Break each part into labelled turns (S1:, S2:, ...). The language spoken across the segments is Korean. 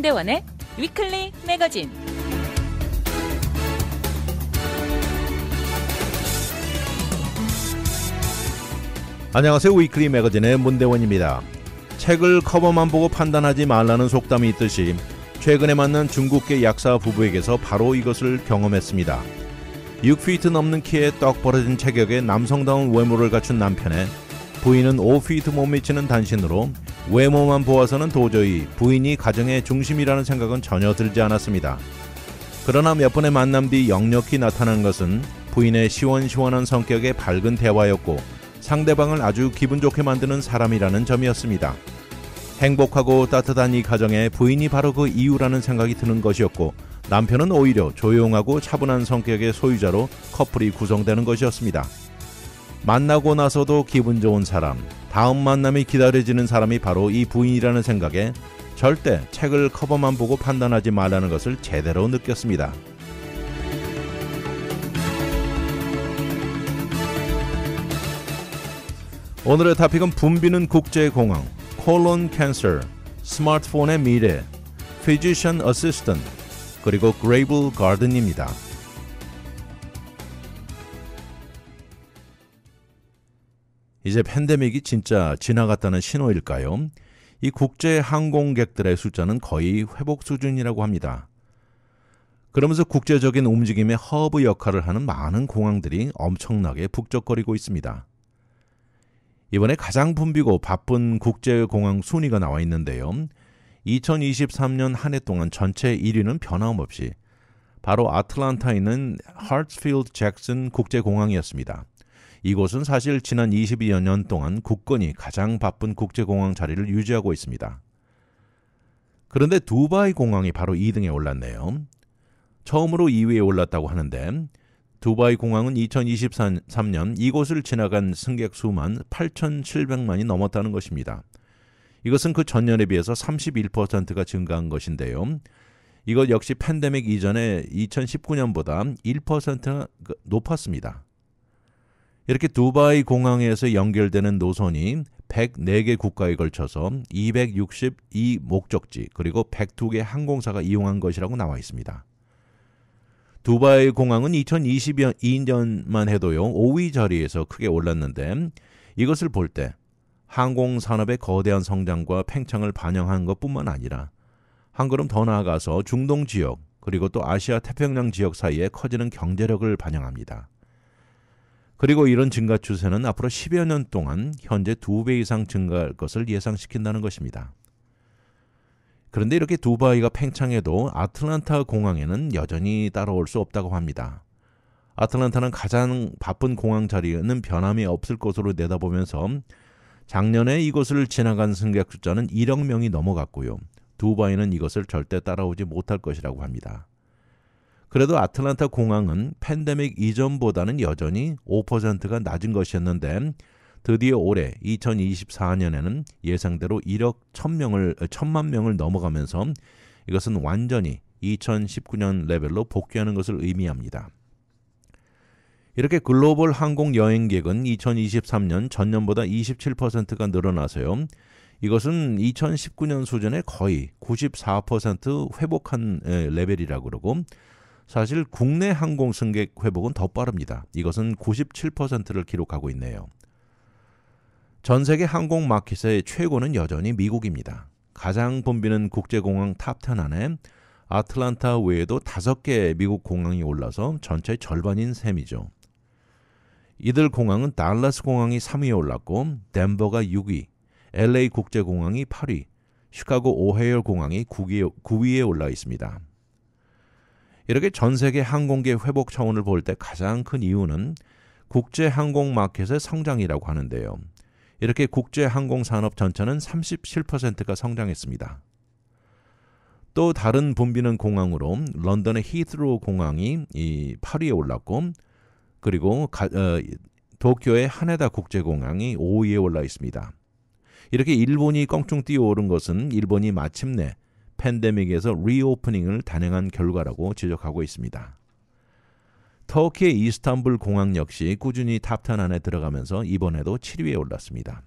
S1: 한대원의 위클리 매거진.
S2: 안녕하세요. 위클리 매거진의 문대원입니다. 책을 커버만 보고 판단하지 말라는 속담이 있듯이 최근에 만난 중국계 약사 부부에게서 바로 이것을 경험했습니다. 6피트 넘는 키에 떡 벌어진 체격의 남성다운 외모를 갖춘 남편에 부인은 5피트 못 미치는 단신으로 외모만 보아서는 도저히 부인이 가정의 중심이라는 생각은 전혀 들지 않았습니다. 그러나 몇 번의 만남 뒤 역력히 나타난 것은 부인의 시원시원한 성격의 밝은 대화였고 상대방을 아주 기분 좋게 만드는 사람이라는 점이었습니다. 행복하고 따뜻한 이 가정에 부인이 바로 그 이유라는 생각이 드는 것이었고 남편은 오히려 조용하고 차분한 성격의 소유자로 커플이 구성되는 것이었습니다. 만나고 나서도 기분 좋은 사람, 다음 만남이 기다려지는 사람이 바로 이 부인이라는 생각에 절대 책을 커버만 보고 판단하지 말라는 것을 제대로 느꼈습니다. 오늘의 타픽은 붐비는 국제공항, 콜론 캔서, 스마트폰의 미래, 피지션 어시스턴 그리고 그레이블 가든입니다. 이제 팬데믹이 진짜 지나갔다는 신호일까요? 이 국제 항공객들의 숫자는 거의 회복 수준이라고 합니다. 그러면서 국제적인 움직임의 허브 역할을 하는 많은 공항들이 엄청나게 북적거리고 있습니다. 이번에 가장 붐비고 바쁜 국제공항 순위가 나와 있는데요. 2023년 한 해 동안 전체 1위는 변함없이 바로 아틀란타에 있는 하트필드 잭슨 국제공항이었습니다. 이곳은 사실 지난 22여 년 동안 국권이 가장 바쁜 국제공항 자리를 유지하고 있습니다. 그런데 두바이 공항이 바로 2등에 올랐네요. 처음으로 2위에 올랐다고 하는데 두바이 공항은 2023년 이곳을 지나간 승객 수만 8,700만이 넘었다는 것입니다. 이것은 그 전년에 비해서 31%가 증가한 것인데요. 이것 역시 팬데믹 이전에 2019년보다 1%가 높았습니다. 이렇게 두바이 공항에서 연결되는 노선이 104개 국가에 걸쳐서 262 목적지 그리고 102개 항공사가 이용한 것이라고 나와 있습니다. 두바이 공항은 2022년만 해도요 5위 자리에서 크게 올랐는데 이것을 볼 때 항공 산업의 거대한 성장과 팽창을 반영한 것뿐만 아니라 한 걸음 더 나아가서 중동 지역 그리고 또 아시아 태평양 지역 사이에 커지는 경제력을 반영합니다. 그리고 이런 증가 추세는 앞으로 10여 년 동안 현재 2배 이상 증가할 것을 예상시킨다는 것입니다. 그런데 이렇게 두바이가 팽창해도 아틀란타 공항에는 여전히 따라올 수 없다고 합니다. 아틀란타는 가장 바쁜 공항 자리는 변함이 없을 것으로 내다보면서 작년에 이곳을 지나간 승객 숫자는 1억 명이 넘어갔고요. 두바이는 이것을 절대 따라오지 못할 것이라고 합니다. 그래도 아틀란타 공항은 팬데믹 이전보다는 여전히 5%가 낮은 것이었는데 드디어 올해 2024년에는 예상대로 1억 1000명을 1000만 어, 명을 넘어가면서 이것은 완전히 2019년 레벨로 복귀하는 것을 의미합니다. 이렇게 글로벌 항공 여행객은 2023년 전년보다 27%가 늘어나서요. 이것은 2019년 수준의 거의 94% 회복한 레벨이라고 그러고 사실 국내 항공 승객 회복은 더 빠릅니다. 이것은 97%를 기록하고 있네요. 전 세계 항공 마켓의 최고는 여전히 미국입니다. 가장 붐비는 국제공항 탑 10 안에 아틀란타 외에도 다섯 개 미국 공항이 올라서 전체 절반인 셈이죠. 이들 공항은 달라스 공항이 3위에 올랐고 덴버가 6위, LA 국제공항이 8위, 시카고 오헤일 공항이 9위에 올라 있습니다. 이렇게 전 세계 항공계 회복 차원을 볼 때 가장 큰 이유는 국제 항공 마켓의 성장이라고 하는데요. 이렇게 국제 항공 산업 전체는 37%가 성장했습니다. 또 다른 붐비는 공항으로 런던의 히트로 공항이 이 8위에 올랐고 그리고 가, 어, 도쿄의 하네다 국제공항이 5위에 올라 있습니다. 이렇게 일본이 껑충 뛰어오른 것은 일본이 마침내 팬데믹에서 리오프닝을 단행한 결과라고 지적하고 있습니다. 터키의 이스탄불 공항 역시 꾸준히 탑1 안에 들어가면서 이번에도 7위에 올랐습니다.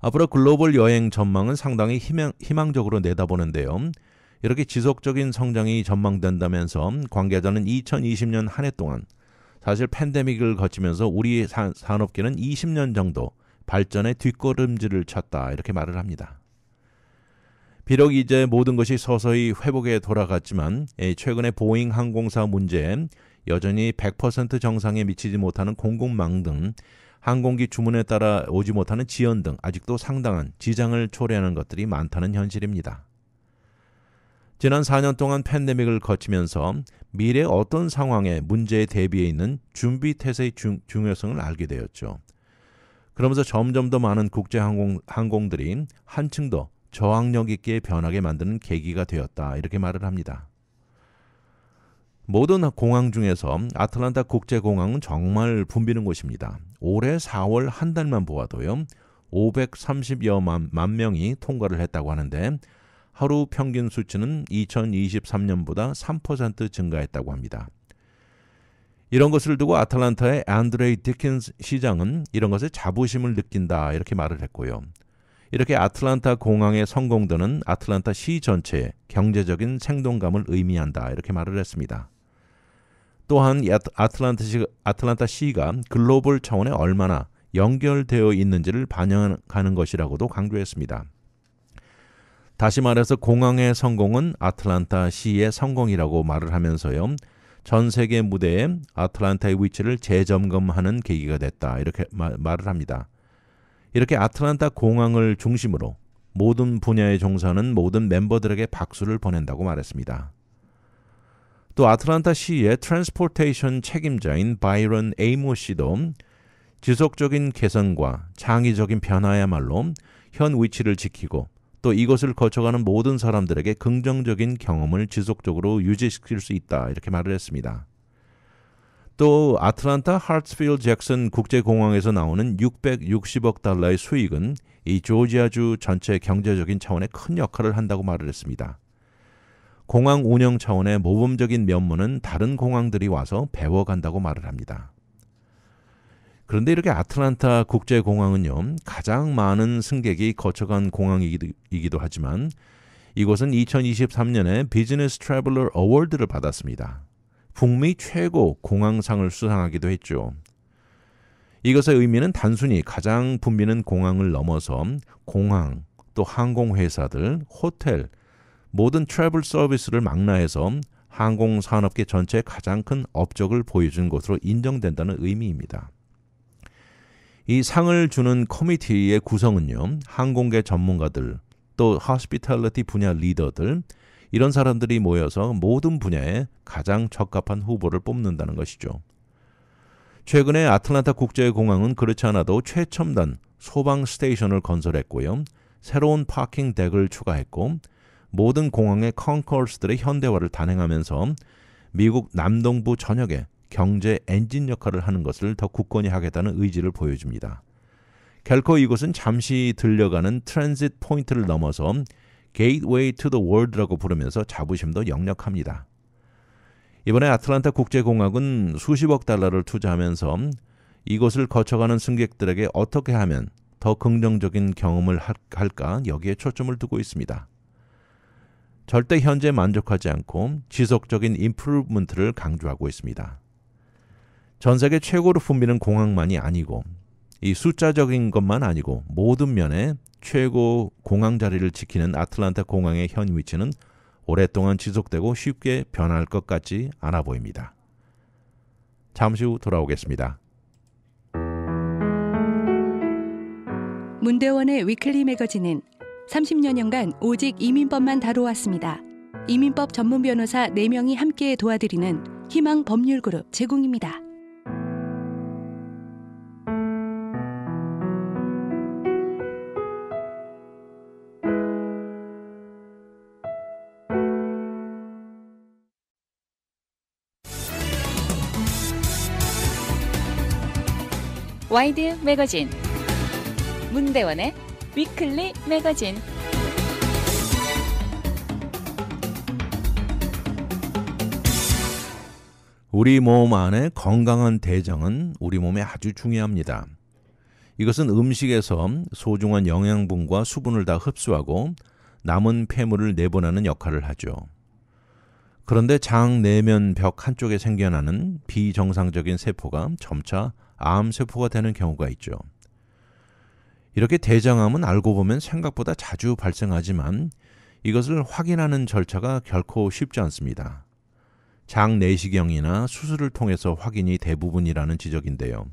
S2: 앞으로 글로벌 여행 전망은 상당히 희망, 적으로 내다보는데요. 이렇게 지속적인 성장이 전망된다면서 관계자는 2020년 한 해 동안 사실 팬데믹을 거치면서 우리 산업계는 20년 정도 발전의 뒷걸음질을 쳤다 이렇게 말을 합니다. 비록 이제 모든 것이 서서히 회복에 돌아갔지만 예, 최근의 보잉 항공사 문제, 여전히 100% 정상에 미치지 못하는 공급망 등 항공기 주문에 따라 오지 못하는 지연 등 아직도 상당한 지장을 초래하는 것들이 많다는 현실입니다. 지난 4년 동안 팬데믹을 거치면서 미래 어떤 상황에 문제에 대비해 있는 준비 태세의 중, 요성을 알게 되었죠. 그러면서 점점 더 많은 국제 항공, 항공들이 한층 더 저항력 있게 변하게 만드는 계기가 되었다. 이렇게 말을 합니다. 모든 공항 중에서 아틀란타 국제공항은 정말 붐비는 곳입니다. 올해 4월 한 달만 보아도요. 530여만 만 명이 통과를 했다고 하는데 하루 평균 수치는 2023년보다 3% 증가했다고 합니다. 이런 것을 두고 아틀란타의 안드레이 디킨스 시장은 이런 것에 자부심을 느낀다 이렇게 말을 했고요. 이렇게 아틀란타 공항의 성공도는 아틀란타 시 전체의 경제적인 생동감을 의미한다 이렇게 말을 했습니다. 또한 아틀란타시, 아틀란타 시가 글로벌 차원에 얼마나 연결되어 있는지를 반영하는 것이라고도 강조했습니다. 다시 말해서 공항의 성공은 아틀란타 시의 성공이라고 말을 하면서요. 전 세계 무대에 아틀란타의 위치를 재점검하는 계기가 됐다. 이렇게 말, 말을 합니다. 이렇게 아틀란타 공항을 중심으로 모든 분야의 종사는 모든 멤버들에게 박수를 보낸다고 말했습니다. 또 아틀란타 시의 트랜스포테이션 책임자인 바이런 에이모 씨도 지속적인 개선과 창의적인 변화야말로 현 위치를 지키고 또 이것을 거쳐가는 모든 사람들에게 긍정적인 경험을 지속적으로 유지시킬 수 있다 이렇게 말을 했습니다. 또 아틀란타 하트필 잭슨 국제공항에서 나오는 660억 달러의 수익은 이 조지아주 전체 경제적인 차원에 큰 역할을 한다고 말을 했습니다. 공항 운영 차원의 모범적인 면모는 다른 공항들이 와서 배워간다고 말을 합니다. 그런데 이렇게 아틀란타 국제공항은요, 가장 많은 승객이 거쳐간 공항이기도 하지만 이곳은 2023년에 비즈니스 트래블러 어워드를 받았습니다. 북미 최고 공항상을 수상하기도 했죠. 이것의 의미는 단순히 가장 붐비는 공항을 넘어서 공항 또 항공회사들, 호텔, 모든 트래블 서비스를 망라해서 항공 산업계 전체의 가장 큰 업적을 보여준 것으로 인정된다는 의미입니다. 이 상을 주는 커미티의 구성은요, 항공계 전문가들, 또 h o s p i t 분야 리더들, 이런 사람들이 모여서 모든 분야에 가장 적합한 후보를 뽑는다는 것이죠. 최근에 아틀란타 국제공항은 그렇지 않아도 최첨단 소방 스테이션을 건설했고요. 새로운 파킹 덱을 추가했고 모든 공항의 컨커스들의 현대화를 단행하면서 미국 남동부 전역에 경제 엔진 역할을 하는 것을 더 굳건히 하겠다는 의지를 보여줍니다. 결코 이곳은 잠시 들려가는 트랜짓 포인트를 넘어서 Gateway to the World라고 부르면서 자부심도 역력합니다. 이번에 아틀란타 국제공항은 수십억 달러를 투자하면서 이곳을 거쳐가는 승객들에게 어떻게 하면 더 긍정적인 경험을 할까 여기에 초점을 두고 있습니다. 절대 현재 만족하지 않고 지속적인 인프루먼트를 강조하고 있습니다. 전 세계 최고로 품비는 공항만이 아니고 이 숫자적인 것만 아니고 모든 면에 최고 공항 자리를 지키는 아틀란타 공항의 현 위치는 오랫동안 지속되고 쉽게 변할 것 같지 않아 보입니다. 잠시 후 돌아오겠습니다.
S3: 문대원의 위클리 매거진은 30여년간 오직 이민법만 다뤄왔습니다. 이민법 전문 변호사 4명이 함께 도와드리는 희망 법률 그룹 제공입니다.
S1: 와이드 매거진 문대원의 위클리 매거진
S2: 우리 몸 안에 건강한 대장은 우리 몸에 아주 중요합니다. 이것은 음식에서 소중한 영양분과 수분을 다 흡수하고 남은 폐물을 내보내는 역할을 하죠. 그런데 장 내면 벽 한쪽에 생겨나는 비정상적인 세포가 점차 암세포가 되는 경우가 있죠. 이렇게 대장암은 알고 보면 생각보다 자주 발생하지만 이것을 확인하는 절차가 결코 쉽지 않습니다. 장 내시경이나 수술을 통해서 확인이 대부분이라는 지적인데요.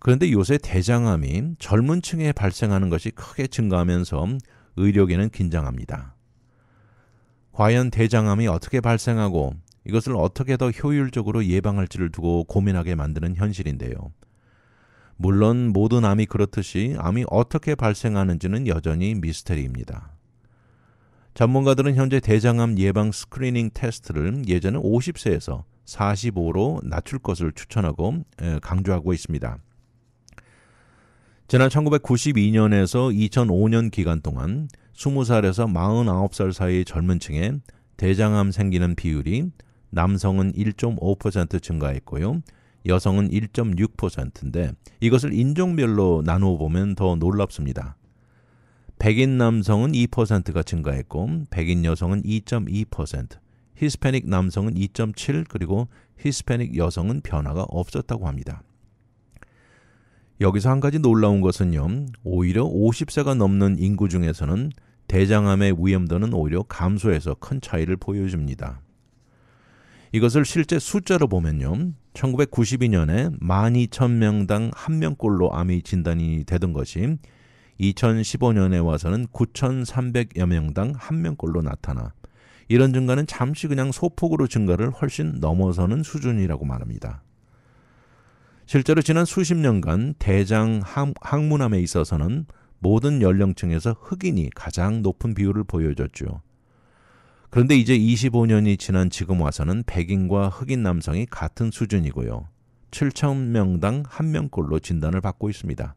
S2: 그런데 요새 대장암이 젊은 층에 발생하는 것이 크게 증가하면서 의료계는 긴장합니다. 과연 대장암이 어떻게 발생하고 이것을 어떻게 더 효율적으로 예방할지를 두고 고민하게 만드는 현실인데요. 물론 모든 암이 그렇듯이 암이 어떻게 발생하는지는 여전히 미스터리입니다. 전문가들은 현재 대장암 예방 스크리닝 테스트를 예전에 50세에서 45로 낮출 것을 추천하고 강조하고 있습니다. 지난 1992년에서 2005년 기간 동안 20살에서 49살 사이 젊은 층에 대장암 생기는 비율이 남성은 1.5% 증가했고요. 여성은 1.6%인데 이것을 인종별로 나누어 보면 더 놀랍습니다. 백인 남성은 2%가 증가했고 백인 여성은 2.2%, 히스패닉 남성은 2.7 그리고 히스패닉 여성은 변화가 없었다고 합니다. 여기서 한 가지 놀라운 것은요. 오히려 50세가 넘는 인구 중에서는 대장암의 위험도는 오히려 감소해서 큰 차이를 보여줍니다. 이것을 실제 숫자로 보면요. 1992년에 12,000명당 1명꼴로 암이 진단이 되던 것이 2015년에 와서는 9,300여 명당 1명꼴로 나타나 이런 증가는 잠시 그냥 소폭으로 증가를 훨씬 넘어서는 수준이라고 말합니다. 실제로 지난 수십 년간 대장 항문암에 있어서는 모든 연령층에서 흑인이 가장 높은 비율을 보여줬죠. 그런데 이제 25년이 지난 지금 와서는 백인과 흑인 남성이 같은 수준이고요. 7천명당한명꼴로 진단을 받고 있습니다.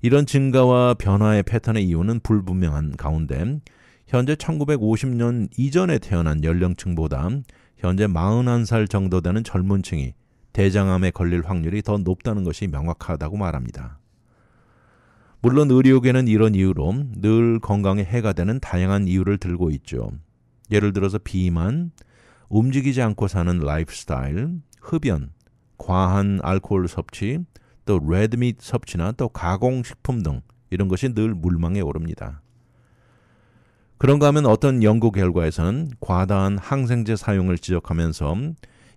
S2: 이런 증가와 변화의 패턴의 이유는 불분명한 가운데 현재 1950년 이전에 태어난 연령층보다 현재 41살 정도 되는 젊은 층이 대장암에 걸릴 확률이 더 높다는 것이 명확하다고 말합니다. 물론 의료계는 이런 이유로 늘 건강에 해가 되는 다양한 이유를 들고 있죠. 예를 들어서 비만, 움직이지 않고 사는 라이프스타일, 흡연, 과한 알코올 섭취, 또 레드밋 섭취나 또 가공식품 등 이런 것이 늘 물망에 오릅니다. 그런가 하면 어떤 연구 결과에서는 과다한 항생제 사용을 지적하면서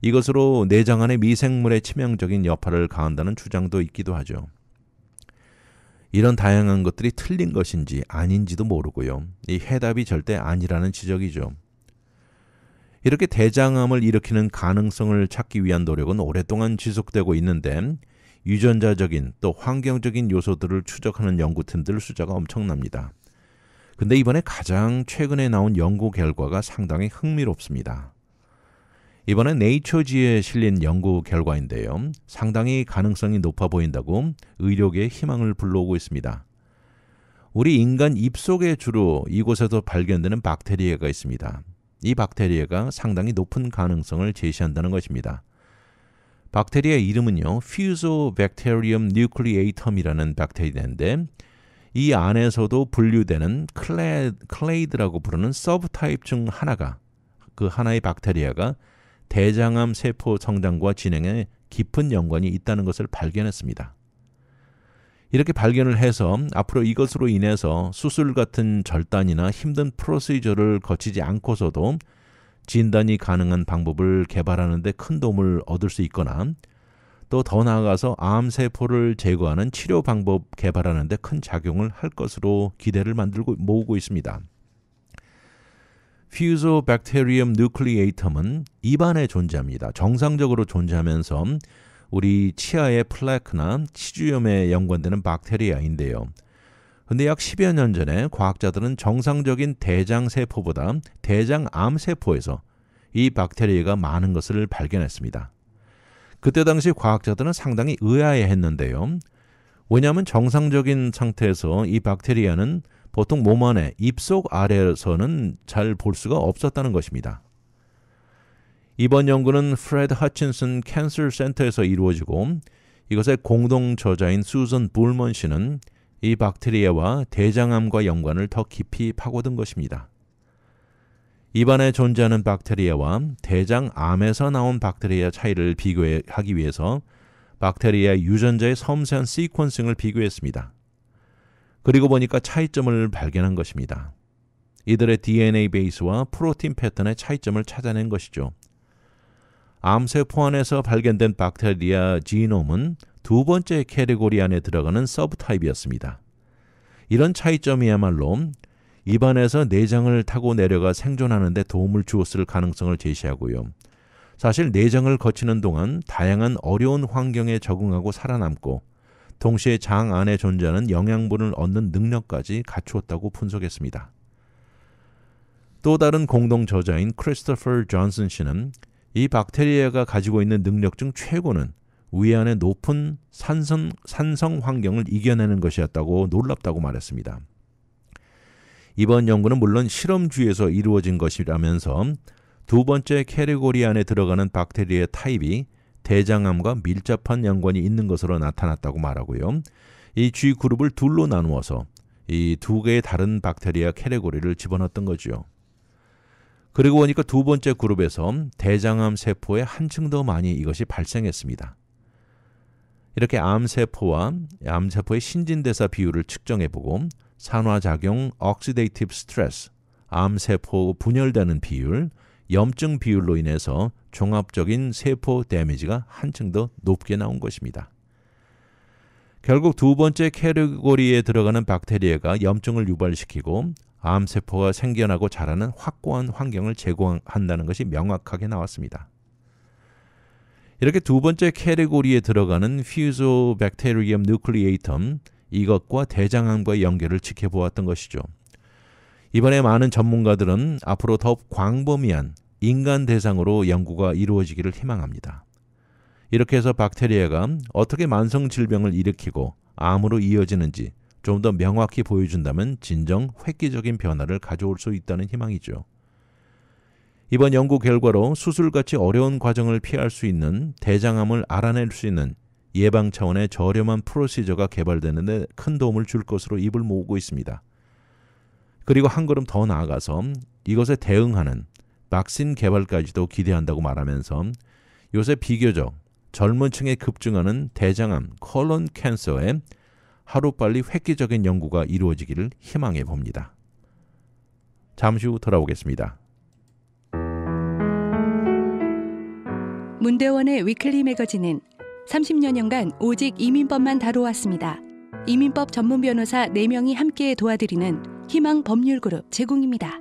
S2: 이것으로 내장 안의 미생물의 치명적인 여파를 가한다는 주장도 있기도 하죠. 이런 다양한 것들이 틀린 것인지 아닌지도 모르고요. 이 해답이 절대 아니라는 지적이죠. 이렇게 대장암을 일으키는 가능성을 찾기 위한 노력은 오랫동안 지속되고 있는데 유전자적인 또 환경적인 요소들을 추적하는 연구팀들 숫자가 엄청납니다. 근데 이번에 가장 최근에 나온 연구 결과가 상당히 흥미롭습니다. 이번에 네이처지에 실린 연구 결과인데요. 상당히 가능성이 높아 보인다고 의료계 희망을 불러오고 있습니다. 우리 인간 입 속에 주로 이곳에서 발견되는 박테리아가 있습니다. 이 박테리아가 상당히 높은 가능성을 제시한다는 것입니다. 박테리아 이름은요, Fusobacterium nucleatum이라는 박테리아인데 이 안에서도 분류되는 클레, 클레이드라고 부르는 서브타입 중 하나가 그 하나의 박테리아가 대장암 세포 성장과 진행에 깊은 연관이 있다는 것을 발견했습니다. 이렇게 발견을 해서 앞으로 이것으로 인해서 수술 같은 절단이나 힘든 프로시저를 거치지 않고서도 진단이 가능한 방법을 개발하는 데 큰 도움을 얻을 수 있거나 또 더 나아가서 암세포를 제거하는 치료 방법 개발하는 데 큰 작용을 할 것으로 기대를 만들고 모으고 있습니다. 퓨소박테리움 누클리에이텀은 입안에 존재합니다. 정상적으로 존재하면서 우리 치아의 플라크나 치주염에 연관되는 박테리아인데요. 근데 약 10여 년 전에 과학자들은 정상적인 대장 세포보다 대장 암 세포에서 이 박테리아가 많은 것을 발견했습니다. 그때 당시 과학자들은 상당히 의아해 했는데요. 왜냐하면 정상적인 상태에서 이 박테리아는 보통 몸 안에 입속 아래에서는 잘 볼 수가 없었다는 것입니다. 이번 연구는 프레드 하친슨 캔서 센터에서 이루어지고 이것의 공동 저자인 수선 불먼 씨는 이 박테리아와 대장암과 연관을 더 깊이 파고든 것입니다. 입안에 존재하는 박테리아와 대장암에서 나온 박테리아 차이를 비교하기 위해서 박테리아 유전자의 섬세한 시퀀싱을 비교했습니다. 그리고 보니까 차이점을 발견한 것입니다. 이들의 DNA 베이스와 프로틴 패턴의 차이점을 찾아낸 것이죠. 암세포 안에서 발견된 박테리아 지놈은 두 번째 캐리고리 안에 들어가는 서브타입이었습니다. 이런 차이점이야말로 입안에서 내장을 타고 내려가 생존하는 데 도움을 주었을 가능성을 제시하고요. 사실 내장을 거치는 동안 다양한 어려운 환경에 적응하고 살아남고 동시에 장 안에 존재하는 영양분을 얻는 능력까지 갖추었다고 분석했습니다. 또 다른 공동 저자인 크리스토퍼 존슨 씨는 이 박테리아가 가지고 있는 능력 중 최고는 위안의 높은 산성, 산성 환경을 이겨내는 것이었다고 놀랍다고 말했습니다. 이번 연구는 물론 실험주에서 이루어진 것이라면서 두 번째 캐리고리 안에 들어가는 박테리아 타입이 대장암과 밀접한 연관이 있는 것으로 나타났다고 말하고요. 이 G 그룹을 둘로 나누어서 이 두 개의 다른 박테리아 캐레고리를 집어넣었던 거죠. 그리고 보니까 두 번째 그룹에서 대장암 세포에 한층 더 많이 이것이 발생했습니다. 이렇게 암세포와 암세포의 신진대사 비율을 측정해보고 산화작용, 억시데이티브 스트레스, 암세포 분열되는 비율, 염증 비율로 인해서 종합적인 세포 데미지가 한층 더 높게 나온 것입니다. 결국 두 번째 캐리고리에 들어가는 박테리아가 염증을 유발시키고 암세포가 생겨나고 자라는 확고한 환경을 제공한다는 것이 명확하게 나왔습니다. 이렇게 두 번째 캐리고리에 들어가는 퓨소박테리엄 뉴클리에이텀 이것과 대장암과 연결을 지켜보았던 것이죠. 이번에 많은 전문가들은 앞으로 더욱 광범위한 인간 대상으로 연구가 이루어지기를 희망합니다. 이렇게 해서 박테리아가 어떻게 만성 질병을 일으키고 암으로 이어지는지 좀 더 명확히 보여준다면 진정 획기적인 변화를 가져올 수 있다는 희망이죠. 이번 연구 결과로 수술같이 어려운 과정을 피할 수 있는 대장암을 알아낼 수 있는 예방 차원의 저렴한 프로시저가 개발되는 데 큰 도움을 줄 것으로 입을 모으고 있습니다. 그리고 한 걸음 더 나아가서 이것에 대응하는 낙신 개발까지도 기대한다고 말하면서 요새 비교적 젊은 층에 급증하는 대장암, 콜론 캔서에 하루빨리 획기적인 연구가 이루어지기를 희망해 봅니다. 잠시 후 돌아오겠습니다.
S3: 문대원의 위클리 매거진은 30여년간 오직 이민법만 다뤄왔습니다. 이민법 전문 변호사 4명이 함께 도와드리는 희망 법률그룹 제공입니다.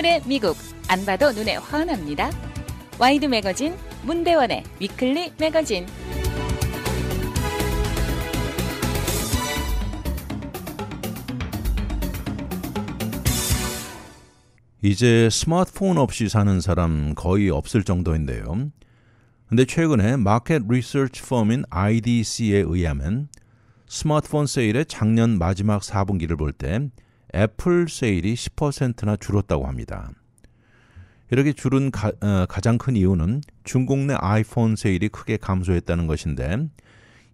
S1: 오늘의 미국 안 봐도 눈에 환합니다. 와이드 매거진 문대원의 위클리 매거진
S2: 이제 스마트폰 없이 사는 사람 거의 없을 정도인데요. 근데 최근에 마켓 리서치 펌인 IDC에 의하면 스마트폰 세일의 작년 마지막 4분기를 볼때 애플 세일이 10%나 줄었다고 합니다. 이렇게 줄은 가, 어, 가장 큰 이유는 중국 내 아이폰 세일이 크게 감소했다는 것인데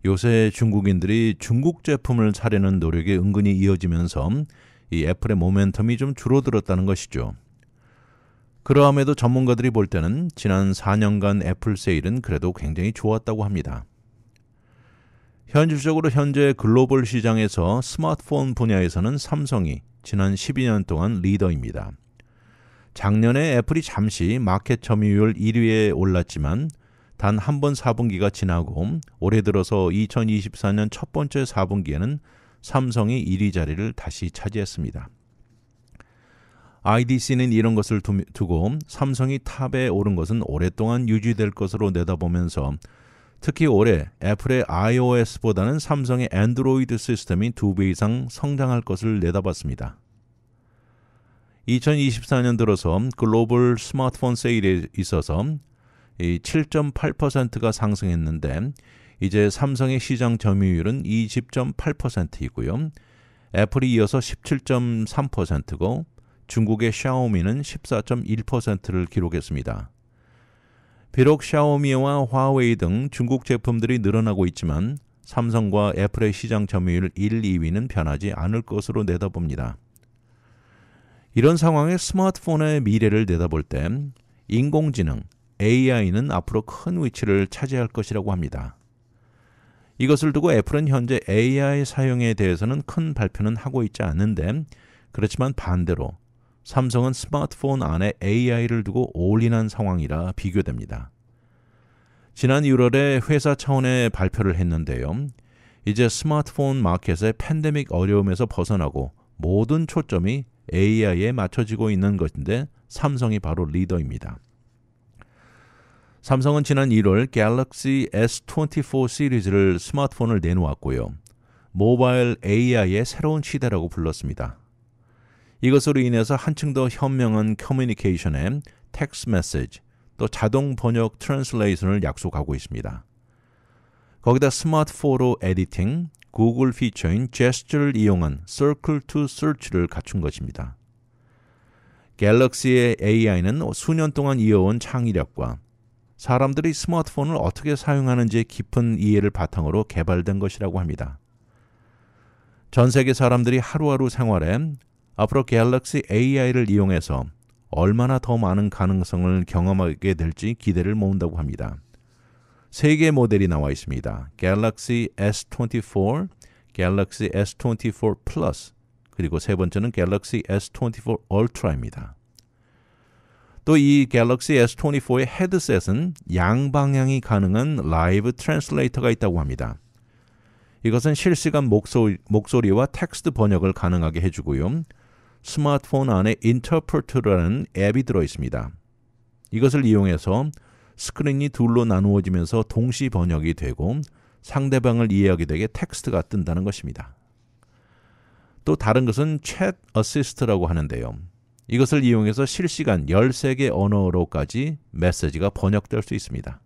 S2: 요새 중국인들이 중국 제품을 사려는 노력이 은근히 이어지면서 이 애플의 모멘텀이 좀 줄어들었다는 것이죠. 그러함에도 전문가들이 볼 때는 지난 4년간 애플 세일은 그래도 굉장히 좋았다고 합니다. 현실적으로 현재 글로벌 시장에서 스마트폰 분야에서는 삼성이 지난 12년 동안 리더입니다. 작년에 애플이 잠시 마켓 점유율 1위에 올랐지만 단 한 번 4분기가 지나고 올해 들어서 2024년 첫 번째 4분기에는 삼성이 1위 자리를 다시 차지했습니다. IDC는 이런 것을 두고 삼성이 탑에 오른 것은 오랫동안 유지될 것으로 내다보면서 특히 올해 애플의 iOS보다는 삼성의 안드로이드 시스템이 두 배 이상 성장할 것을 내다봤습니다. 2024년 들어서 글로벌 스마트폰 세일에 있어서 7.8%가 상승했는데 이제 삼성의 시장 점유율은 20.8%이고요. 애플이 이어서 17.3%고 중국의 샤오미는 14.1%를 기록했습니다. 비록 샤오미와 화웨이 등 중국 제품들이 늘어나고 있지만 삼성과 애플의 시장 점유율 1, 2위는 변하지 않을 것으로 내다봅니다. 이런 상황에 스마트폰의 미래를 내다볼 때 인공지능, AI는 앞으로 큰 위치를 차지할 것이라고 합니다. 이것을 두고 애플은 현재 AI 사용에 대해서는 큰 발표는 하고 있지 않은데 그렇지만 반대로 삼성은 스마트폰 안에 AI를 두고 올인한 상황이라 비교됩니다. 지난 1월에 회사 차원의 발표를 했는데요. 이제 스마트폰 마켓의 팬데믹 어려움에서 벗어나고 모든 초점이 AI에 맞춰지고 있는 것인데 삼성이 바로 리더입니다. 삼성은 지난 1월 갤럭시 S24 시리즈를 스마트폰을 내놓았고요. 모바일 AI의 새로운 시대라고 불렀습니다. 이것으로 인해서 한층 더 현명한 커뮤니케이션에 텍스 메시지 또 자동 번역 트랜슬레이션을 약속하고 있습니다. 거기다 스마트 포로 에디팅, 구글 피처인 제스처를 이용한 Circle to Search를 갖춘 것입니다. 갤럭시의 AI는 수년 동안 이어온 창의력과 사람들이 스마트폰을 어떻게 사용하는지 깊은 이해를 바탕으로 개발된 것이라고 합니다. 전 세계 사람들이 하루하루 생활에 앞으로 갤럭시 AI를 이용해서 얼마나 더 많은 가능성을 경험하게 될지 기대를 모은다고 합니다. 세개 모델이 나와 있습니다. 갤럭시 S24, 갤럭시 S24 플러스, 그리고 세 번째는 갤럭시 S24 울트라입니다. 또 이 갤럭시 S24의 헤드셋은 양방향이 가능한 라이브 트랜슬레이터가 있다고 합니다. 이것은 실시간 목소리와 텍스트 번역을 가능하게 해주고요. 스마트폰 안에 인터프트라는 앱이 들어 있습니다. 이것을 이용해서 스크린이 둘로 나누어지면서 동시 번역이 되고 상대방을 이해하게 되게 텍스트가 뜬다는 것입니다. 또 다른 것은 챗 어시스트라고 하는데요. 이것을 이용해서 실시간 13개 언어로까지 메시지가 번역될 수 있습니다.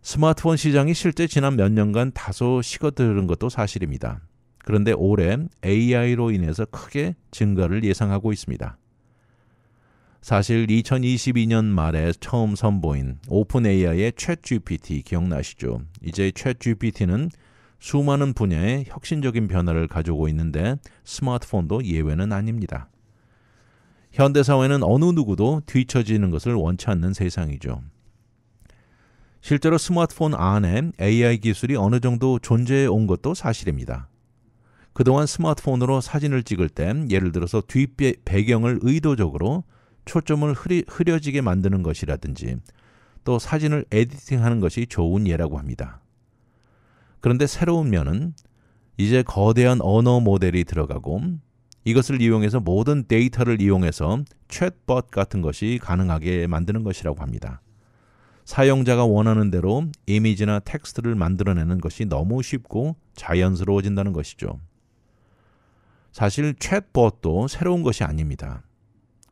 S2: 스마트폰 시장이 실제 지난 몇 년간 다소 식어들은 것도 사실입니다. 그런데 올해 AI로 인해서 크게 증가를 예상하고 있습니다. 사실 2022년 말에 처음 선보인 오픈 AI의 챗 GPT 기억나시죠? 이제 챗 GPT는 수많은 분야의 혁신적인 변화를 가지고 있는데 스마트폰도 예외는 아닙니다. 현대 사회는 어느 누구도 뒤처지는 것을 원치 않는 세상이죠. 실제로 스마트폰 안에 AI 기술이 어느 정도 존재해 온 것도 사실입니다. 그동안 스마트폰으로 사진을 찍을 땐 예를 들어서 뒷 배경을 의도적으로 초점을 흐리, 흐려지게 만드는 것이라든지 또 사진을 에디팅하는 것이 좋은 예라고 합니다. 그런데 새로운 면은 이제 거대한 언어 모델이 들어가고 이것을 이용해서 모든 데이터를 이용해서 챗봇 같은 것이 가능하게 만드는 것이라고 합니다. 사용자가 원하는 대로 이미지나 텍스트를 만들어내는 것이 너무 쉽고 자연스러워진다는 것이죠. 사실 챗봇도 새로운 것이 아닙니다.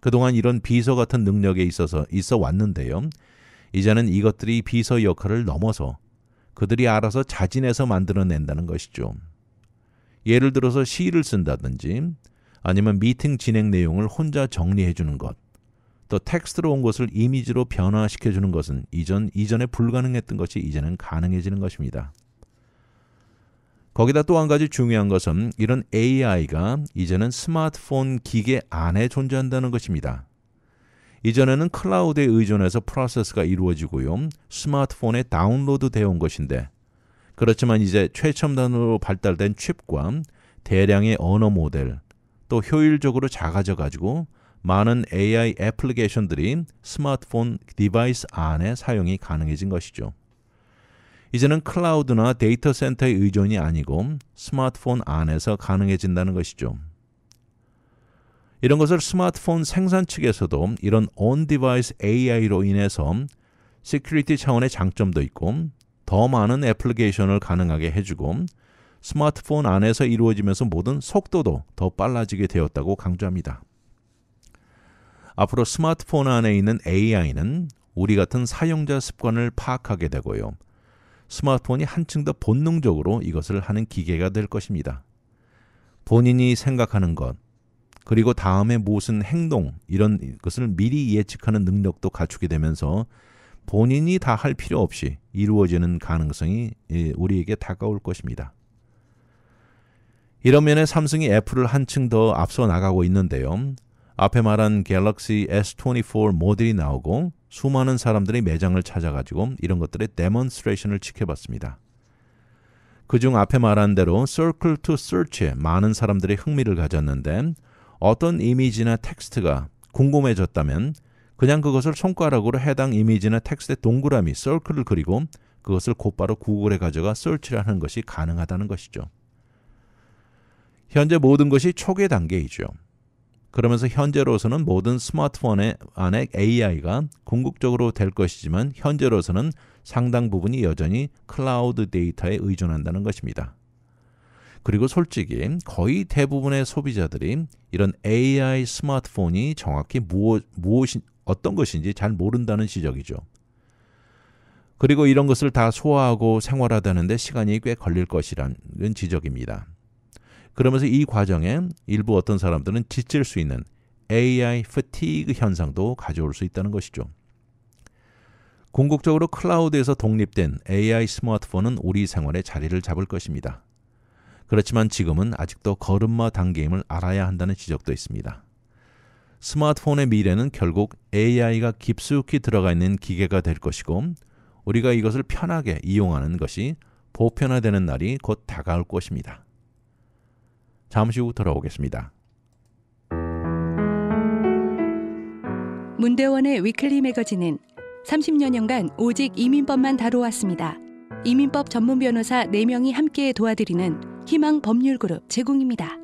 S2: 그동안 이런 비서 같은 능력에 있어서 있어 왔는데요. 이제는 이것들이 비서 역할을 넘어서 그들이 알아서 자진해서 만들어낸다는 것이죠. 예를 들어서 시를 쓴다든지 아니면 미팅 진행 내용을 혼자 정리해 주는 것, 또 텍스트로 온 것을 이미지로 변화시켜 주는 것은 이전 이전에 불가능했던 것이 이제는 가능해지는 것입니다. 거기다 또 한 가지 중요한 것은 이런 AI가 이제는 스마트폰 기계 안에 존재한다는 것입니다. 이전에는 클라우드에 의존해서 프로세스가 이루어지고요. 스마트폰에 다운로드 되어 온 것인데 그렇지만 이제 최첨단으로 발달된 칩과 대량의 언어 모델 또 효율적으로 작아져 가지고 많은 AI 애플리케이션들이 스마트폰 디바이스 안에 사용이 가능해진 것이죠. 이제는 클라우드나 데이터 센터의 의존이 아니고 스마트폰 안에서 가능해진다는 것이죠. 이런 것을 스마트폰 생산 측에서도 이런 온 디바이스 AI로 인해서 시큐리티 차원의 장점도 있고 더 많은 애플리케이션을 가능하게 해주고 스마트폰 안에서 이루어지면서 모든 속도도 더 빨라지게 되었다고 강조합니다. 앞으로 스마트폰 안에 있는 AI는 우리 같은 사용자 습관을 파악하게 되고요. 스마트폰이 한층 더 본능적으로 이것을 하는 기계가 될 것입니다. 본인이 생각하는 것, 그리고 다음에 무슨 행동, 이런 것을 미리 예측하는 능력도 갖추게 되면서 본인이 다 할 필요 없이 이루어지는 가능성이 예, 우리에게 다가올 것입니다. 이런 면에 삼성이 애플을 한층 더 앞서 나가고 있는데요. 앞에 말한 갤럭시 S24 모델이 나오고 수많은 사람들이 매장을 찾아가지고 이런 것들의 데몬스트레이션을 지켜봤습니다. 그 중 앞에 말한 대로 Circle to Search에 많은 사람들이 흥미를 가졌는데 어떤 이미지나 텍스트가 궁금해졌다면 그냥 그것을 손가락으로 해당 이미지나 텍스트의 동그라미 Circle을 그리고 그것을 곧바로 구글에 가져가 Search를 하는 것이 가능하다는 것이죠. 현재 모든 것이 초기 단계이죠. 그러면서 현재로서는 모든 스마트폰 안에 AI가 궁극적으로 될 것이지만 현재로서는 상당 부분이 여전히 클라우드 데이터에 의존한다는 것입니다. 그리고 솔직히 거의 대부분의 소비자들이 이런 AI 스마트폰이 정확히 무엇, 무엇이, 어떤 것인지 잘 모른다는 지적이죠. 그리고 이런 것을 다 소화하고 생활하다는데 시간이 꽤 걸릴 것이라는 지적입니다. 그러면서 이 과정에 일부 어떤 사람들은 지칠 수 있는 AI 퍼 a t 현상도 가져올 수 있다는 것이죠. 궁극적으로 클라우드에서 독립된 AI 스마트폰은 우리 생활에 자리를 잡을 것입니다. 그렇지만 지금은 아직도 걸음마 단계임을 알아야 한다는 지적도 있습니다. 스마트폰의 미래는 결국 AI가 깊숙이 들어가 있는 기계가 될 것이고 우리가 이것을 편하게 이용하는 것이 보편화되는 날이 곧 다가올 것입니다. 잠시 후 돌아오겠습니다.
S3: 문대원의 위클리 매거진은 30여년간 오직 이민법만 다뤄왔습니다. 이민법 전문 변호사 4명이 함께 도와드리는 희망 법률그룹 제공입니다.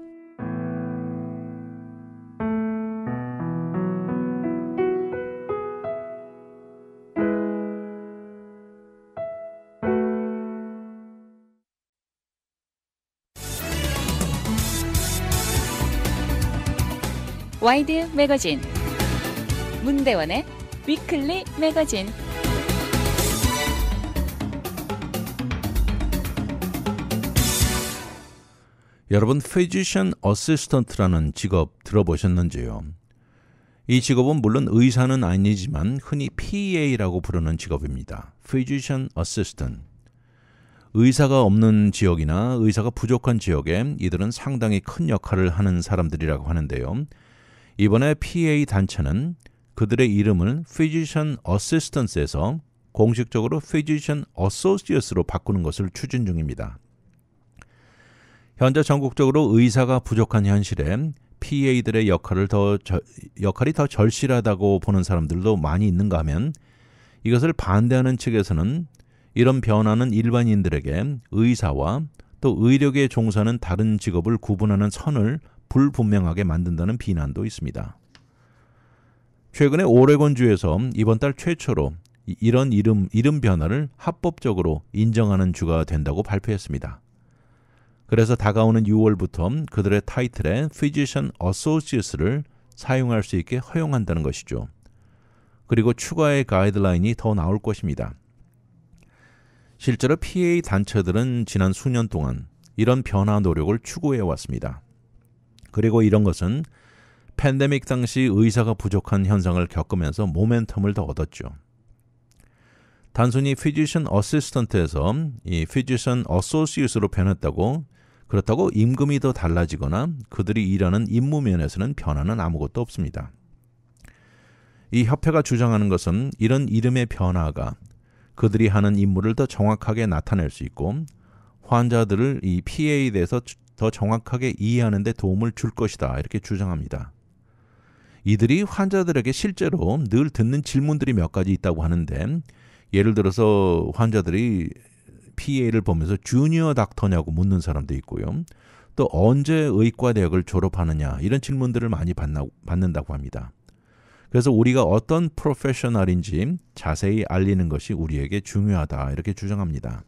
S1: 와이드 매거진 문대원의 위클리 매거진
S2: 여러분 페지션 어시스턴트라는 직업 들어보셨는지요? 이 직업은 물론 의사는 아니지만 흔히 PA라고 부르는 직업입니다. p 지션어 i 스턴 의사가 없는 지역이나 의사가 부족한 지역에 이들은 상당히 큰 역할을 하는 사람들이라고 하는데요. 이번에 PA 단체는 그들의 이름을 Physician Assistance에서 공식적으로 Physician Associates로 바꾸는 것을 추진 중입니다. 현재 전국적으로 의사가 부족한 현실에 PA들의 역할을 더 저, 역할이 더 절실하다고 보는 사람들도 많이 있는가 하면 이것을 반대하는 측에서는 이런 변화는 일반인들에게 의사와 또 의료계의 종사는 다른 직업을 구분하는 선을 불분명하게 만든다는 비난도 있습니다. 최근에 오레곤주에서 이번 달 최초로 이런 이름, 이름 변화를 합법적으로 인정하는 주가 된다고 발표했습니다. 그래서 다가오는 6월부터 그들의 타이틀에 Physician Associates를 사용할 수 있게 허용한다는 것이죠. 그리고 추가의 가이드라인이 더 나올 것입니다. 실제로 PA 단체들은 지난 수년 동안 이런 변화 노력을 추구해 왔습니다. 그리고 이런 것은 팬데믹 당시 의사가 부족한 현상을 겪으면서 모멘텀을 더 얻었죠. 단순히 피지션 어시스턴트에서 이 피지션 어소시우스로 변했다고 그렇다고 임금이 더 달라지거나 그들이 일하는 임무 면에서는 변화는 아무것도 없습니다. 이 협회가 주장하는 것은 이런 이름의 변화가 그들이 하는 임무를 더 정확하게 나타낼 수 있고 환자들을 이 p a 에 대해서 더 정확하게 이해하는 데 도움을 줄 것이다. 이렇게 주장합니다. 이들이 환자들에게 실제로 늘 듣는 질문들이 몇 가지 있다고 하는데 예를 들어서 환자들이 PA를 보면서 주니어 닥터냐고 묻는 사람도 있고요. 또 언제 의과 대학을 졸업하느냐 이런 질문들을 많이 받나, 받는다고 합니다. 그래서 우리가 어떤 프로페셔널인지 자세히 알리는 것이 우리에게 중요하다 이렇게 주장합니다.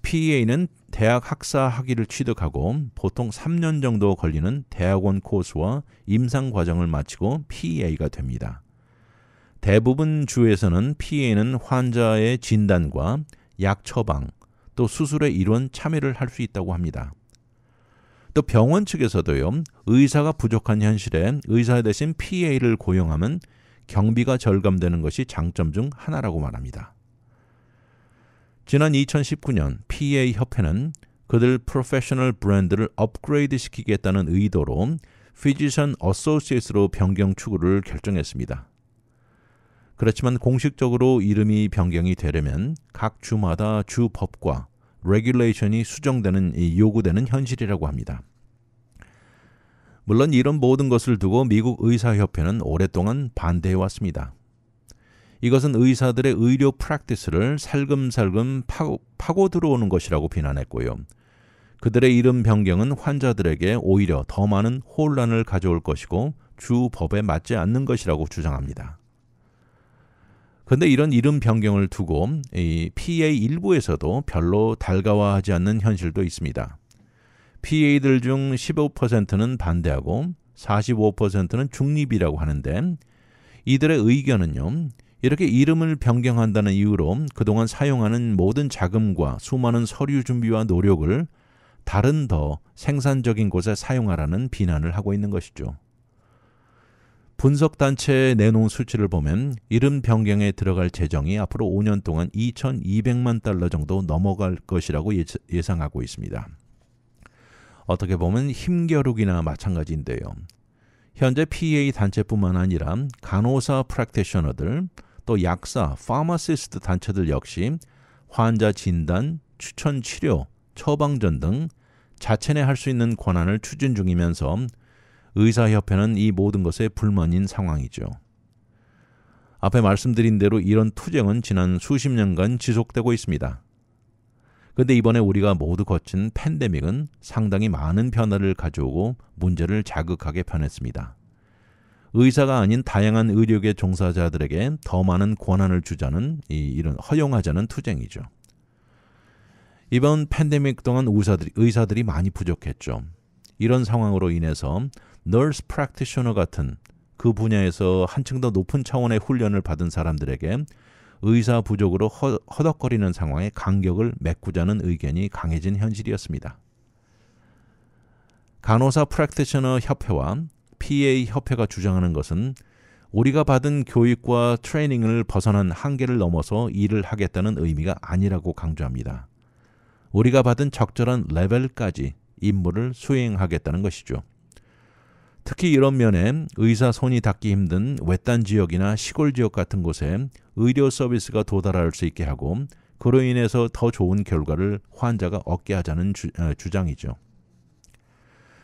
S2: PA는 대학 학사 학위를 취득하고 보통 3년 정도 걸리는 대학원 코스와 임상 과정을 마치고 PA가 됩니다. 대부분 주에서는 PA는 환자의 진단과 약 처방, 또 수술의 일원 참여를 할 수 있다고 합니다. 또 병원 측에서도요, 의사가 부족한 현실에 의사 대신 PA를 고용하면 경비가 절감되는 것이 장점 중 하나라고 말합니다. 지난 2019년 PA 협회는 그들 프로페셔널 브랜드를 업그레이드 시키겠다는 의도로 피지션 어소시에이스로 변경 추구를 결정했습니다. 그렇지만 공식적으로 이름이 변경이 되려면 각 주마다 주 법과 레귤레이션이 수정되는 요구되는 현실이라고 합니다. 물론 이런 모든 것을 두고 미국 의사협회는 오랫동안 반대해 왔습니다. 이것은 의사들의 의료 프랙티스를 살금살금 파고, 파고 들어오는 것이라고 비난했고요. 그들의 이름 변경은 환자들에게 오히려 더 많은 혼란을 가져올 것이고 주 법에 맞지 않는 것이라고 주장합니다. 그런데 이런 이름 변경을 두고 이 PA 일부에서도 별로 달가워하지 않는 현실도 있습니다. PA들 중 15%는 반대하고 45%는 중립이라고 하는데 이들의 의견은요. 이렇게 이름을 변경한다는 이유로 그동안 사용하는 모든 자금과 수많은 서류 준비와 노력을 다른 더 생산적인 곳에 사용하라는 비난을 하고 있는 것이죠. 분석단체에 내놓은 수치를 보면 이름 변경에 들어갈 재정이 앞으로 5년 동안 2,200만 달러 정도 넘어갈 것이라고 예, 예상하고 있습니다. 어떻게 보면 힘겨루기나 마찬가지인데요. 현재 PA 단체뿐만 아니라 간호사 프랙테셔너들, 또 약사, 파마시스트 단체들 역시 환자 진단, 추천 치료, 처방전 등 자체내 할 수 있는 권한을 추진 중이면서 의사협회는 이 모든 것에 불만인 상황이죠. 앞에 말씀드린 대로 이런 투쟁은 지난 수십 년간 지속되고 있습니다. 그런데 이번에 우리가 모두 거친 팬데믹은 상당히 많은 변화를 가져오고 문제를 자극하게 변했습니다. 의사가 아닌 다양한 의료계 종사자들에게 더 많은 권한을 주자는 이런 허용하자는 투쟁이죠. 이번 팬데믹 동안 의사들이, 의사들이 많이 부족했죠. 이런 상황으로 인해서 널스 프랙티셔너 같은 그 분야에서 한층 더 높은 차원의 훈련을 받은 사람들에게 의사 부족으로 허, 허덕거리는 상황에 간격을 메꾸자는 의견이 강해진 현실이었습니다. 간호사 프랙티셔너 협회와 PA 협회가 주장하는 것은 우리가 받은 교육과 트레이닝을 벗어난 한계를 넘어서 일을 하겠다는 의미가 아니라고 강조합니다. 우리가 받은 적절한 레벨까지 임무를 수행하겠다는 것이죠. 특히 이런 면에 의사 손이 닿기 힘든 외딴 지역이나 시골 지역 같은 곳에 의료 서비스가 도달할 수 있게 하고 그로 인해서 더 좋은 결과를 환자가 얻게 하자는 주, 어, 장이죠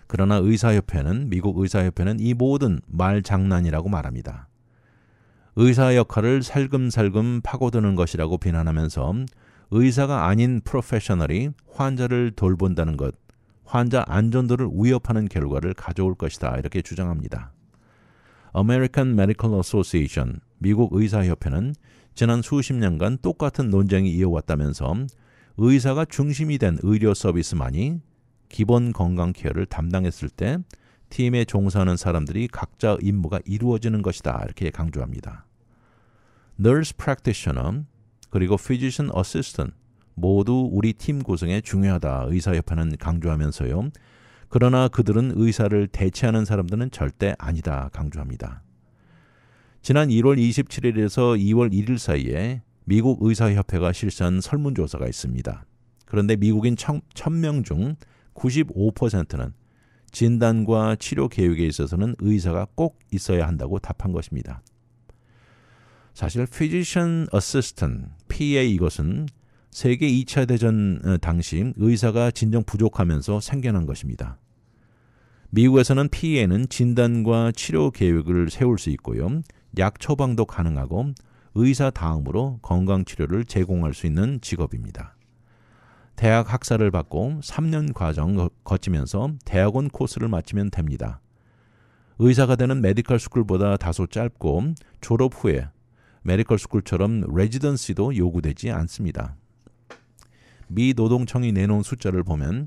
S2: 그러나 의사협회는 미국 의사협회는 이 모든 말 장난이라고 말합니다. 의사 역할을 살금살금 파고드는 것이라고 비난하면서 의사가 아닌 프로페셔널이 환자를 돌본다는 것, 환자 안전도를 위협하는 결과를 가져올 것이다 이렇게 주장합니다. American Medical Association 미국 의사협회는 지난 수십 년간 똑같은 논쟁이 이어왔다면서 의사가 중심이 된 의료 서비스만이 기본 건강 케어를 담당했을 때 팀에 종사하는 사람들이 각자 임무가 이루어지는 것이다. 이렇게 강조합니다. Nurse Practitioner 그리고 Physician Assistant 모두 우리 팀 구성에 중요하다. 의사협회는 강조하면서요. 그러나 그들은 의사를 대체하는 사람들은 절대 아니다. 강조합니다. 지난 1월 27일에서 2월 1일 사이에 미국 의사협회가 실시한 설문조사가 있습니다. 그런데 미국인 1000명 중 95%는 진단과 치료 계획에 있어서는 의사가 꼭 있어야 한다고 답한 것입니다. 사실 Physician Assistant, PA 이것은 세계 2차 대전 어, 당시 의사가 진정 부족하면서 생겨난 것입니다. 미국에서는 PA는 진단과 치료 계획을 세울 수 있고요. 약 처방도 가능하고 의사 다음으로 건강 치료를 제공할 수 있는 직업입니다. 대학 학사를 받고 3년 과정 거치면서 대학원 코스를 마치면 됩니다. 의사가 되는 메디컬 스쿨보다 다소 짧고 졸업 후에 메디컬 스쿨처럼 레지던시도 요구되지 않습니다. 미 노동청이 내놓은 숫자를 보면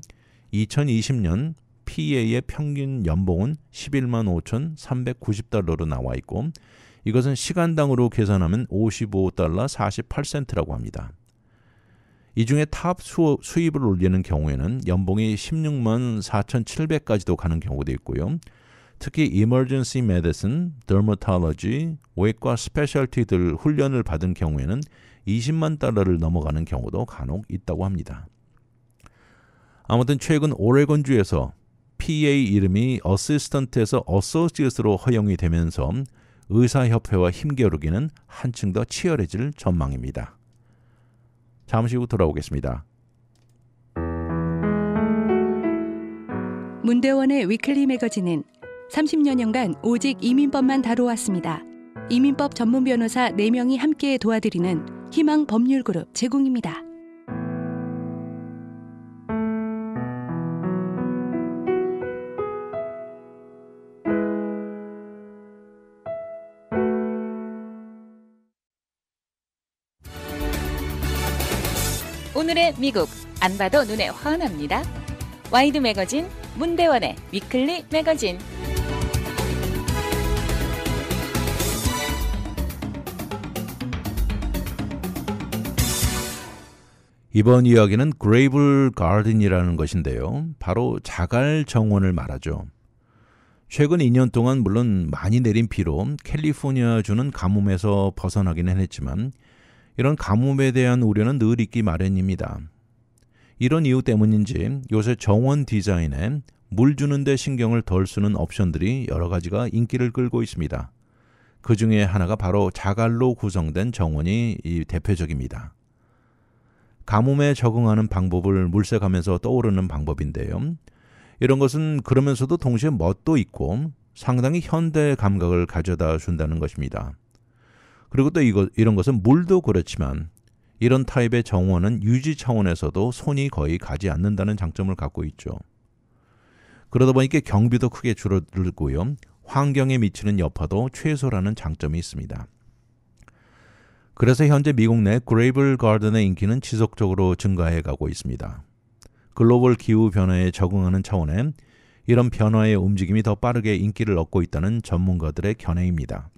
S2: 2020년 PA의 평균 연봉은 11만 5,390달러로 나와 있고 이것은 시간당으로 계산하면 55달러 48센트라고 합니다. 이 중에 탑 수, 수입을 올리는 경우에는 연봉이 16만 4,700까지도 가는 경우도 있고요. 특히 emergency medicine, dermatology, 외과 스페셜티들 훈련을 받은 경우에는 20만 달러를 넘어가는 경우도 간혹 있다고 합니다. 아무튼 최근 오레곤주에서 PA 이름이 어시스턴트에서 어소시스로 허용이 되면서 의사협회와 힘겨루기는 한층 더 치열해질 전망입니다. 잠시 후 돌아오겠습니다.
S3: 문대원의 위클리 매거진은 3 0년연간 오직 이민법만 다뤄왔습니다. 이민법 전문 변호사 4명이 함께 도와드리는 희망 법률그룹 제공입니다.
S1: 오늘의 미국 안 봐도 눈에 환합니다. 와이드 매거진 문대원의 위클리 매거진
S2: 이번 이야기는 그레이블 가든이라는 것인데요. 바로 자갈 정원을 말하죠. 최근 2년 동안 물론 많이 내린 비로 캘리포니아주는 가뭄에서 벗어나긴 했지만 이런 가뭄에 대한 우려는 늘 있기 마련입니다. 이런 이유 때문인지 요새 정원 디자인에 물 주는데 신경을 덜 쓰는 옵션들이 여러 가지가 인기를 끌고 있습니다. 그 중에 하나가 바로 자갈로 구성된 정원이 대표적입니다. 가뭄에 적응하는 방법을 물색하면서 떠오르는 방법인데요. 이런 것은 그러면서도 동시에 멋도 있고 상당히 현대 감각을 가져다 준다는 것입니다. 그리고 또 이거, 이런 것은 물도 그렇지만 이런 타입의 정원은 유지 차원에서도 손이 거의 가지 않는다는 장점을 갖고 있죠. 그러다 보니까 경비도 크게 줄어들고요. 환경에 미치는 여파도 최소라는 장점이 있습니다. 그래서 현재 미국 내 그레이블 가든의 인기는 지속적으로 증가해 가고 있습니다. 글로벌 기후 변화에 적응하는 차원에 이런 변화의 움직임이 더 빠르게 인기를 얻고 있다는 전문가들의 견해입니다.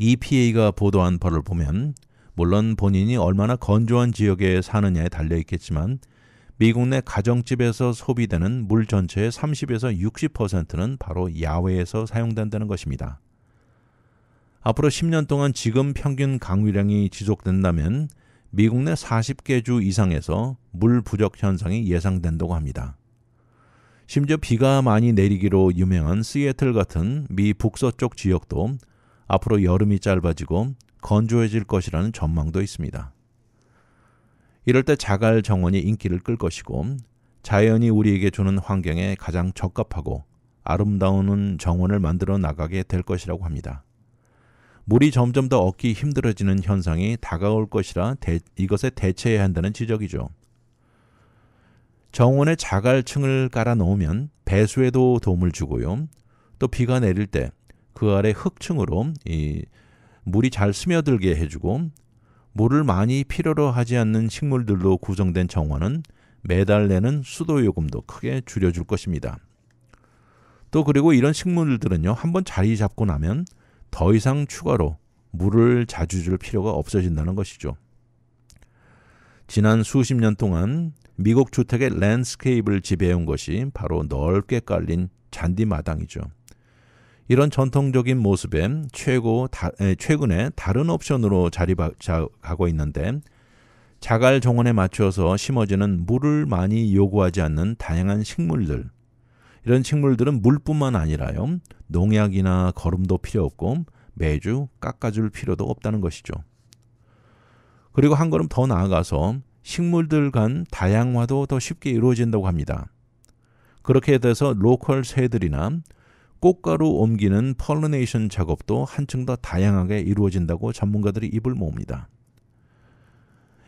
S2: EPA가 보도한 바를 보면 물론 본인이 얼마나 건조한 지역에 사느냐에 달려 있겠지만 미국 내 가정집에서 소비되는 물 전체의 30에서 60%는 바로 야외에서 사용된다는 것입니다. 앞으로 10년 동안 지금 평균 강우량이 지속된다면 미국 내 40개 주 이상에서 물 부족 현상이 예상된다고 합니다. 심지어 비가 많이 내리기로 유명한 시애틀 같은 미 북서쪽 지역도 앞으로 여름이 짧아지고 건조해질 것이라는 전망도 있습니다. 이럴 때 자갈 정원이 인기를 끌 것이고 자연이 우리에게 주는 환경에 가장 적합하고 아름다운 정원을 만들어 나가게 될 것이라고 합니다. 물이 점점 더 얻기 힘들어지는 현상이 다가올 것이라 대, 이것에 대처해야 한다는 지적이죠. 정원에 자갈층을 깔아 놓으면 배수에도 도움을 주고요. 또 비가 내릴 때그 아래 흙층으로 이 물이 잘 스며들게 해주고 물을 많이 필요로 하지 않는 식물들로 구성된 정원은 매달 내는 수도 요금도 크게 줄여줄 것입니다. 또 그리고 이런 식물들은요 한번 자리 잡고 나면 더 이상 추가로 물을 자주 줄 필요가 없어진다는 것이죠. 지난 수십 년 동안 미국 주택의 랜스케이프를 지배해온 것이 바로 넓게 깔린 잔디마당이죠. 이런 전통적인 모습에 최고 다, 최근에 다른 옵션으로 자리잡고 있는데 자갈 정원에 맞추어서 심어지는 물을 많이 요구하지 않는 다양한 식물들 이런 식물들은 물뿐만 아니라요 농약이나 거름도 필요 없고 매주 깎아줄 필요도 없다는 것이죠. 그리고 한 걸음 더 나아가서 식물들 간 다양화도 더 쉽게 이루어진다고 합니다. 그렇게 돼서 로컬 새들이나 꽃가루 옮기는 펄루네이션 작업도 한층 더 다양하게 이루어진다고 전문가들이 입을 모읍니다.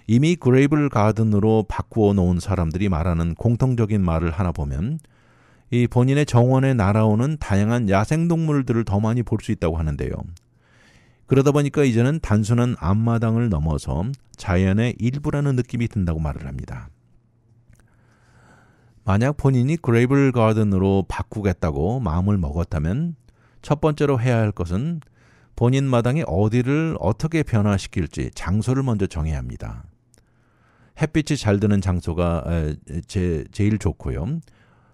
S2: 이미 그레이블 가든으로 바꾸어 놓은 사람들이 말하는 공통적인 말을 하나 보면 이 본인의 정원에 날아오는 다양한 야생동물들을 더 많이 볼 수 있다고 하는데요. 그러다 보니까 이제는 단순한 앞마당을 넘어서 자연의 일부라는 느낌이 든다고 말을 합니다. 만약 본인이 그레이블 가든으로 바꾸겠다고 마음을 먹었다면 첫 번째로 해야 할 것은 본인 마당이 어디를 어떻게 변화시킬지 장소를 먼저 정해야 합니다. 햇빛이 잘 드는 장소가 제, 제일 좋고요.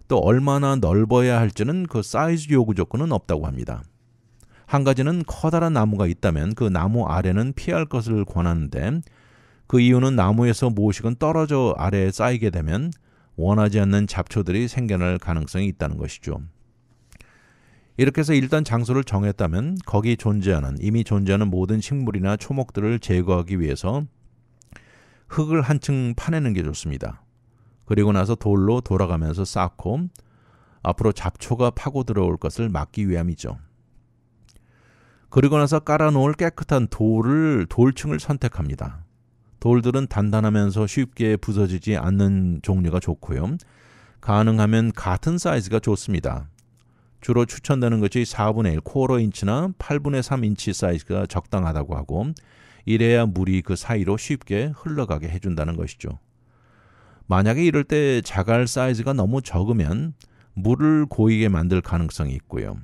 S2: 또 얼마나 넓어야 할지는 그 사이즈 요구 조건은 없다고 합니다. 한 가지는 커다란 나무가 있다면 그 나무 아래는 피할 것을 권하는데 그 이유는 나무에서 모식은 떨어져 아래에 쌓이게 되면 원하지 않는 잡초들이 생겨날 가능성이 있다는 것이죠. 이렇게 해서 일단 장소를 정했다면 거기 존재하는 이미 존재하는 모든 식물이나 초목들을 제거하기 위해서 흙을 한층 파내는 게 좋습니다. 그리고 나서 돌로 돌아가면서 쌓고 앞으로 잡초가 파고 들어올 것을 막기 위함이죠. 그리고 나서 깔아놓을 깨끗한 돌을 돌층을 선택합니다. 돌들은 단단하면서 쉽게 부서지지 않는 종류가 좋고요. 가능하면 같은 사이즈가 좋습니다. 주로 추천되는 것이 4분의 1 코어 인치나 8분의 3 인치 사이즈가 적당하다고 하고 이래야 물이 그 사이로 쉽게 흘러가게 해준다는 것이죠. 만약에 이럴 때 자갈 사이즈가 너무 적으면 물을 고이게 만들 가능성이 있고요.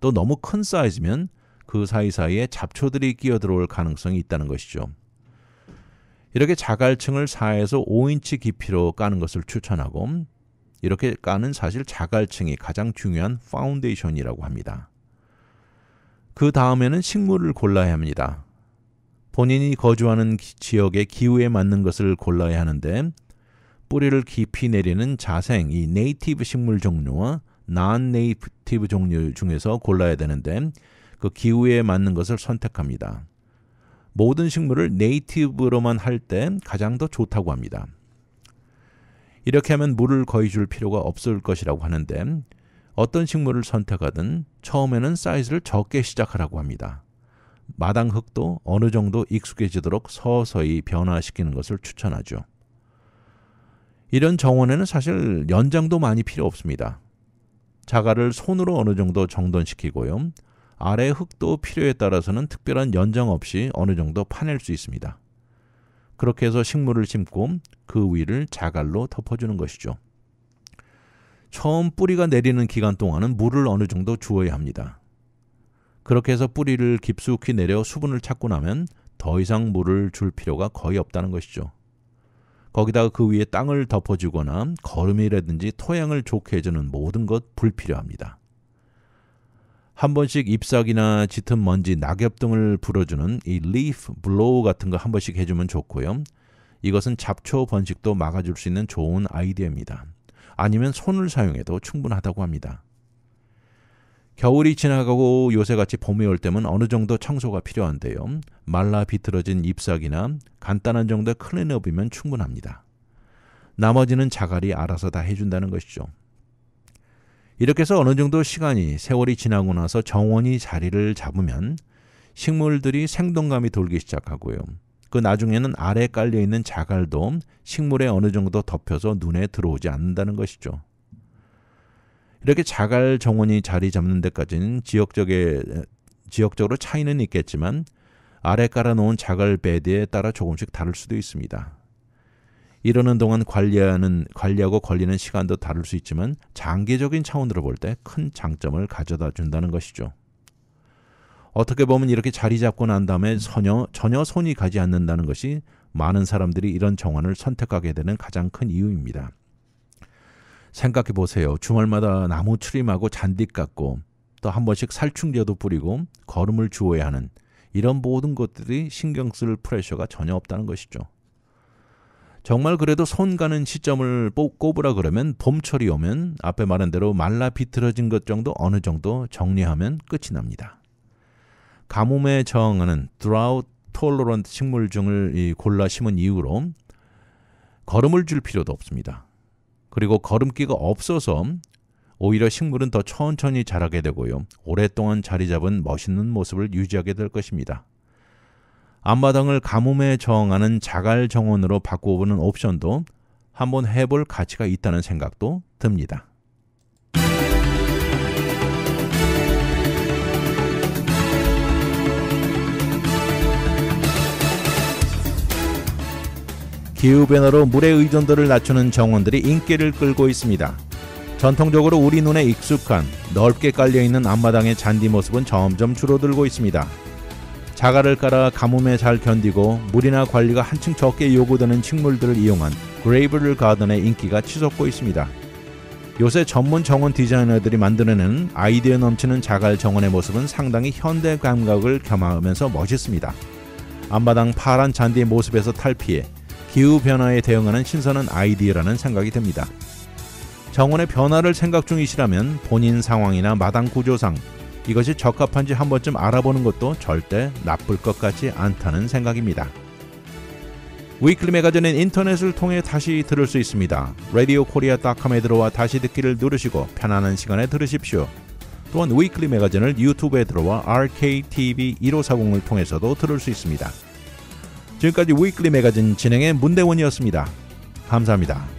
S2: 또 너무 큰 사이즈면 그 사이사이에 잡초들이 끼어들어올 가능성이 있다는 것이죠. 이렇게 자갈층을 4에서 5인치 깊이로 까는 것을 추천하고 이렇게 까는 사실 자갈층이 가장 중요한 파운데이션이라고 합니다. 그 다음에는 식물을 골라야 합니다. 본인이 거주하는 지역의 기후에 맞는 것을 골라야 하는데 뿌리를 깊이 내리는 자생, 이 네이티브 식물 종류와 난 네이티브 종류 중에서 골라야 되는데 그 기후에 맞는 것을 선택합니다. 모든 식물을 네이티브로만 할 땐 가장 더 좋다고 합니다. 이렇게 하면 물을 거의 줄 필요가 없을 것이라고 하는데 어떤 식물을 선택하든 처음에는 사이즈를 적게 시작하라고 합니다. 마당 흙도 어느 정도 익숙해지도록 서서히 변화시키는 것을 추천하죠. 이런 정원에는 사실 연장도 많이 필요 없습니다. 자갈을 손으로 어느 정도 정돈시키고요. 아래 흙도 필요에 따라서는 특별한 연장 없이 어느 정도 파낼 수 있습니다. 그렇게 해서 식물을 심고 그 위를 자갈로 덮어주는 것이죠. 처음 뿌리가 내리는 기간 동안은 물을 어느 정도 주어야 합니다. 그렇게 해서 뿌리를 깊숙이 내려 수분을 찾고 나면 더 이상 물을 줄 필요가 거의 없다는 것이죠. 거기다가 그 위에 땅을 덮어주거나 거름이라든지 토양을 좋게 해주는 모든 것 불필요합니다. 한 번씩 잎사귀나 짙은 먼지, 낙엽 등을 불어주는 이 leaf blow 같은 거 한 번씩 해주면 좋고요. 이것은 잡초 번식도 막아줄 수 있는 좋은 아이디어입니다. 아니면 손을 사용해도 충분하다고 합니다. 겨울이 지나가고 요새같이 봄이 올 때면 어느 정도 청소가 필요한데요. 말라 비틀어진 잎사귀나 간단한 정도의 클린업이면 충분합니다. 나머지는 자갈이 알아서 다 해준다는 것이죠. 이렇게 해서 어느 정도 시간이 세월이 지나고 나서 정원이 자리를 잡으면 식물들이 생동감이 돌기 시작하고요. 그 나중에는 아래 깔려 있는 자갈도 식물에 어느 정도 덮여서 눈에 들어오지 않는다는 것이죠. 이렇게 자갈 정원이 자리 잡는 데까지는 지역적에 지역적으로 차이는 있겠지만 아래 깔아놓은 자갈 베드에 따라 조금씩 다를 수도 있습니다. 이러는 동안 관리하는 관리하고 걸리는 시간도 다를 수 있지만 장기적인 차원으로 볼 때 큰 장점을 가져다 준다는 것이죠. 어떻게 보면 이렇게 자리 잡고 난 다음에 전혀 전혀 손이 가지 않는다는 것이 많은 사람들이 이런 정원을 선택하게 되는 가장 큰 이유입니다. 생각해 보세요. 주말마다 나무 트림하고 잔디 깎고 또 한 번씩 살충제도 뿌리고 거름을 주어야 하는 이런 모든 것들이 신경 쓸 프레셔가 전혀 없다는 것이죠. 정말 그래도 손 가는 시점을 꼽으라 그러면 봄철이 오면 앞에 말한 대로 말라 비틀어진 것 정도 어느 정도 정리하면 끝이 납니다. 가뭄에 저항하는 드라우트 톨러런트 식물중을 골라 심은 이유로 걸음을 줄 필요도 없습니다. 그리고 걸음기가 없어서 오히려 식물은 더 천천히 자라게 되고요. 오랫동안 자리 잡은 멋있는 모습을 유지하게 될 것입니다. 앞마당을 가뭄에 저항하는 자갈 정원으로 바꾸어보는 옵션도 한번 해볼 가치가 있다는 생각도 듭니다. 기후 변화로 물의 의존도를 낮추는 정원들이 인기를 끌고 있습니다. 전통적으로 우리 눈에 익숙한 넓게 깔려 있는 앞마당의 잔디 모습은 점점 줄어들고 있습니다. 자갈을 깔아 가뭄에 잘 견디고 물이나 관리가 한층 적게 요구되는 식물들을 이용한 그레이블 가든의 인기가 치솟고 있습니다. 요새 전문 정원 디자이너들이 만들어내는 아이디어 넘치는 자갈 정원의 모습은 상당히 현대 감각을 겸하면서 멋있습니다. 앞마당 파란 잔디의 모습에서 탈피해 기후 변화에 대응하는 신선한 아이디어라는 생각이 듭니다. 정원의 변화를 생각 중이시라면 본인 상황이나 마당 구조상 이것이 적합한지 한 번쯤 알아보는 것도 절대 나쁠 것 같지 않다는 생각입니다. 위클리 매거진은 인터넷을 통해 다시 들을 수 있습니다. radiokorea.com에 들어와 다시 듣기를 누르시고 편안한 시간에 들으십시오. 또한 위클리 매거진을 유튜브에 들어와 RKTV 1540을 통해서도 들을 수 있습니다. 지금까지 위클리 매거진 진행의 문대원이었습니다. 감사합니다.